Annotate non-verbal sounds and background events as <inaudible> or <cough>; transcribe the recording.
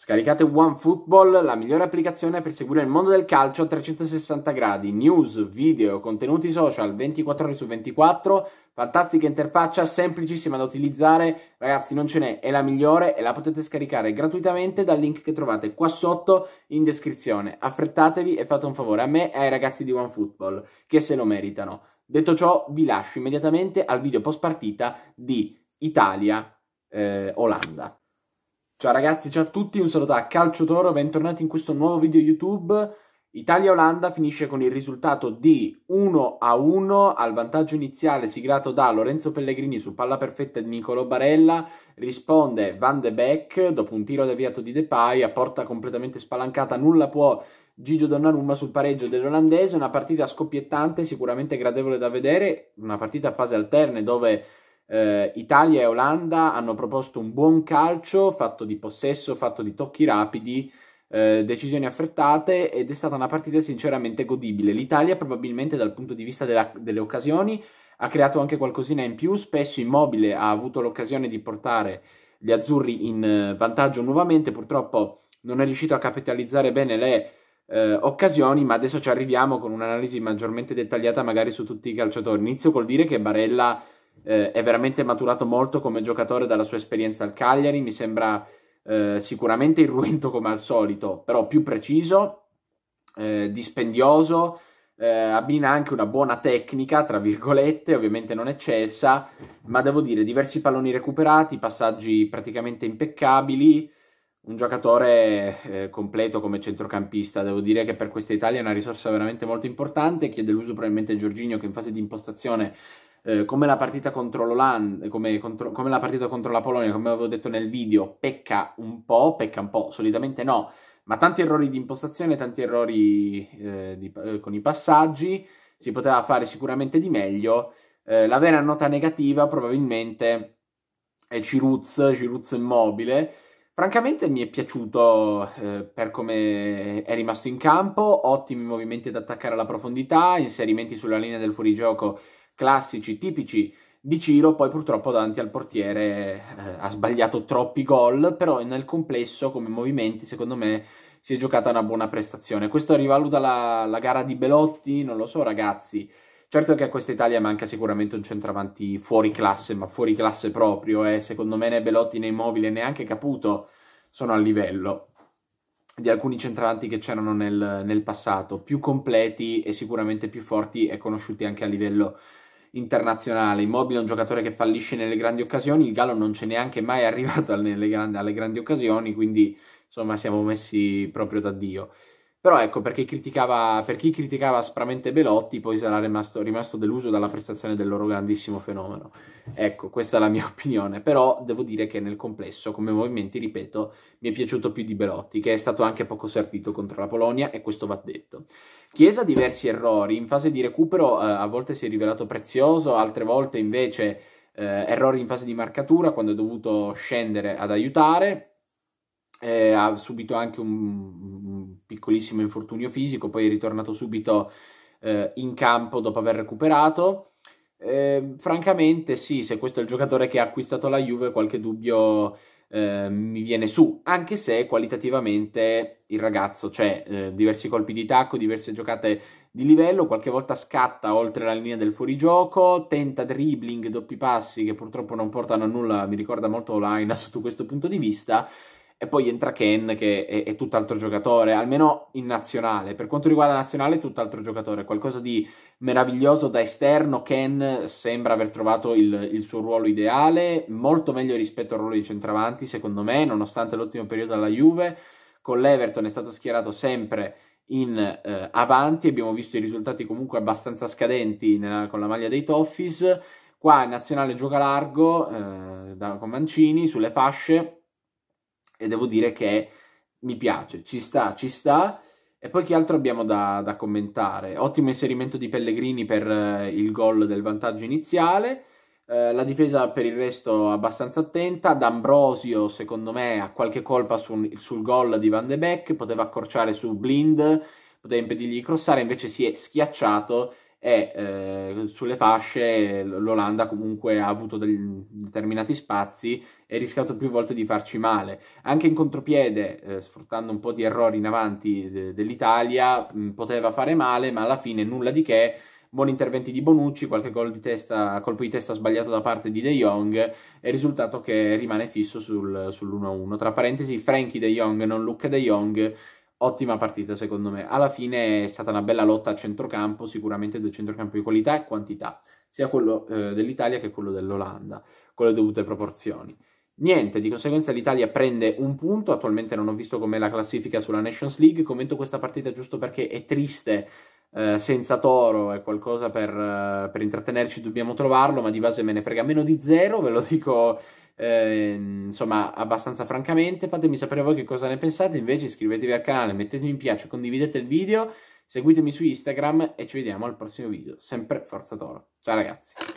Scaricate OneFootball, la migliore applicazione per seguire il mondo del calcio a 360 gradi, news, video, contenuti social 24 ore su 24, fantastica interfaccia, semplicissima da utilizzare, ragazzi non ce n'è, è la migliore e la potete scaricare gratuitamente dal link che trovate qua sotto in descrizione. Affrettatevi e fate un favore a me e ai ragazzi di OneFootball che se lo meritano. Detto ciò, vi lascio immediatamente al video post partita di Italia-Olanda. Eh, Ciao ragazzi, ciao a tutti, un saluto a Calcio Toro, bentornati in questo nuovo video YouTube. Italia-Olanda finisce con il risultato di 1-1 al vantaggio iniziale siglato da Lorenzo Pellegrini su palla perfetta di Niccolò Barella, risponde Van de Beek dopo un tiro deviato di Depay, a porta completamente spalancata, nulla può Gigio Donnarumma sul pareggio dell'olandese, una partita scoppiettante, sicuramente gradevole da vedere, una partita a fase alterne dove eh, Italia e Olanda hanno proposto un buon calcio fatto di possesso, fatto di tocchi rapidi, eh, decisioni affrettate ed è stata una partita sinceramente godibile. L'Italia probabilmente dal punto di vista della, delle occasioni ha creato anche qualcosina in più, spesso immobile ha avuto l'occasione di portare gli azzurri in eh, vantaggio nuovamente, purtroppo non è riuscito a capitalizzare bene le eh, occasioni, ma adesso ci arriviamo con un'analisi maggiormente dettagliata magari su tutti i calciatori. Inizio col dire che Barella eh, è veramente maturato molto come giocatore dalla sua esperienza al Cagliari, mi sembra eh, sicuramente irruento <laughs> come al solito, però più preciso, eh, dispendioso, eh, abbina anche una buona tecnica, tra virgolette, ovviamente non eccelsa, ma devo dire diversi palloni recuperati, passaggi praticamente impeccabili, un giocatore eh, completo come centrocampista. Devo dire che per questa Italia è una risorsa veramente molto importante. Chiede l'uso probabilmente Giorginio che in fase di impostazione eh, come la partita contro l'Olanda, eh, come, contro, come la partita contro la Polonia, come avevo detto nel video, pecca un po', pecca un po', solitamente no, ma tanti errori di impostazione, tanti errori eh, di, eh, con i passaggi, si poteva fare sicuramente di meglio. Eh, la vera nota negativa probabilmente è Ciruz, Ciruz immobile, Francamente mi è piaciuto eh, per come è rimasto in campo, ottimi movimenti ad attaccare alla profondità, inserimenti sulla linea del fuorigioco classici, tipici di Ciro, poi purtroppo davanti al portiere eh, ha sbagliato troppi gol, però nel complesso come movimenti secondo me si è giocata una buona prestazione. Questo rivaluta la, la gara di Belotti, non lo so ragazzi, certo che a questa Italia manca sicuramente un centravanti fuori classe, ma fuori classe proprio, eh. secondo me né Belotti né Immobile né anche Caputo sono a livello di alcuni centravanti che c'erano nel, nel passato, più completi e sicuramente più forti e conosciuti anche a livello internazionale. Immobile è un giocatore che fallisce nelle grandi occasioni, il Gallo non c'è neanche mai <laughs> arrivato alle grandi, alle grandi occasioni, quindi insomma siamo messi proprio da Dio. Però ecco, per chi criticava, per chi criticava aspramente Belotti, poi sarà rimasto, rimasto, deluso dalla prestazione del loro grandissimo fenomeno. Ecco, questa è la mia <laughs> opinione. Però devo dire che nel complesso, come movimenti, ripeto, mi è piaciuto più di Belotti, che è stato anche poco servito contro la Polonia, e questo va detto. Chiesa diversi errori, in fase di recupero eh, a volte si è rivelato prezioso, altre volte invece eh, errori in fase di marcatura, quando è dovuto scendere ad aiutare eh, ha subito anche un, un, piccolissimo infortunio fisico, poi è ritornato subito eh, in campo dopo aver recuperato. Eh, francamente, sì, se questo è il giocatore che ha acquistato la Juve, qualche dubbio eh, mi viene su, anche se qualitativamente il ragazzo c'è, cioè, eh, diversi colpi di tacco, diverse giocate di livello, qualche volta scatta oltre la linea del fuorigioco, tenta dribbling, doppi passi che purtroppo non portano a nulla, mi ricorda molto Laina sotto questo punto di vista e poi entra Ken che è, è tutt'altro giocatore, almeno in nazionale. Per quanto riguarda la nazionale è tutt'altro giocatore, qualcosa di meraviglioso da esterno. Ken sembra aver trovato il, il suo ruolo ideale, molto meglio rispetto al ruolo di centravanti, secondo me, nonostante l'ottimo periodo alla Juve. Con l'Everton è stato schierato sempre in eh, avanti, abbiamo visto i risultati comunque abbastanza scadenti nella, con la maglia dei Toffees. Qua in nazionale gioca largo eh, da, con Mancini sulle fasce e devo dire che mi piace, ci sta, ci sta. E poi che altro abbiamo da, da commentare? Ottimo inserimento di Pellegrini per eh, il gol del vantaggio iniziale, eh, la difesa per il resto abbastanza attenta, D'Ambrosio secondo me ha qualche colpa sul, sul gol di Van de Beek, poteva accorciare su Blind, poteva impedirgli di crossare, invece si è schiacciato e eh, sulle fasce l'Olanda comunque ha avuto del, determinati spazi e ha rischiato più volte di farci male. Anche in contropiede, eh, sfruttando un po' di errori in avanti de- dell'Italia, mh, poteva fare male, ma alla fine nulla di che. Buoni interventi di Bonucci, qualche gol di testa, colpo di testa sbagliato da parte di De Jong e risultato che rimane fisso sul, sull'1-1. Tra parentesi, Frankie De Jong, non Luca De Jong, ottima partita secondo me. Alla fine è stata una bella lotta a centrocampo, sicuramente due centrocampi di qualità e quantità, sia quello eh, dell'Italia che quello dell'Olanda, con le dovute proporzioni. Niente, di conseguenza l'Italia prende un punto, attualmente non ho visto com'è la classifica sulla Nations League, commento questa partita giusto perché è triste, eh, senza Toro è qualcosa per, eh, per intrattenerci, dobbiamo trovarlo, ma di base me ne frega meno di zero, ve lo dico Ehm, insomma, abbastanza francamente, fatemi sapere voi che cosa ne pensate. Invece, iscrivetevi al canale, mettete un piace, condividete il video, seguitemi su Instagram e ci vediamo al prossimo video. Sempre Forza Toro. Ciao ragazzi.